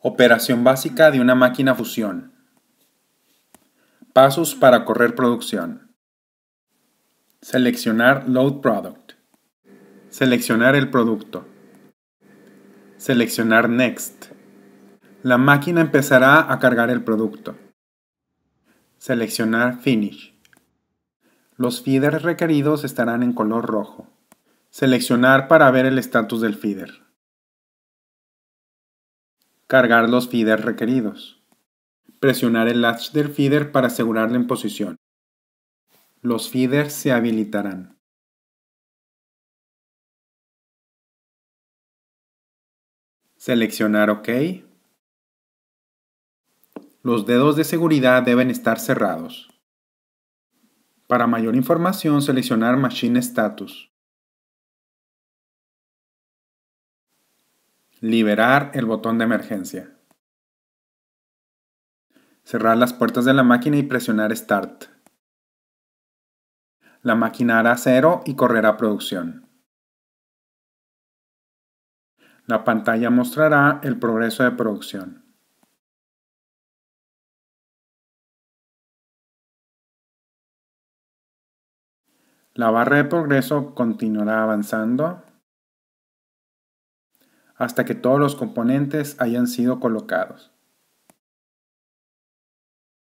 Operación básica de una máquina fusión. Pasos para correr producción. Seleccionar Load Product. Seleccionar el producto. Seleccionar Next. La máquina empezará a cargar el producto. Seleccionar Finish. Los feeders requeridos estarán en color rojo. Seleccionar para ver el estatus del feeder cargar los feeders requeridos, presionar el latch del feeder para asegurarlo en posición. Los feeders se habilitarán. Seleccionar OK. Los dedos de seguridad deben estar cerrados. Para mayor información, seleccionar Machine Status. Liberar el botón de emergencia. Cerrar las puertas de la máquina y presionar Start. La máquina hará cero y correrá producción. La pantalla mostrará el progreso de producción. La barra de progreso continuará avanzando hasta que todos los componentes hayan sido colocados.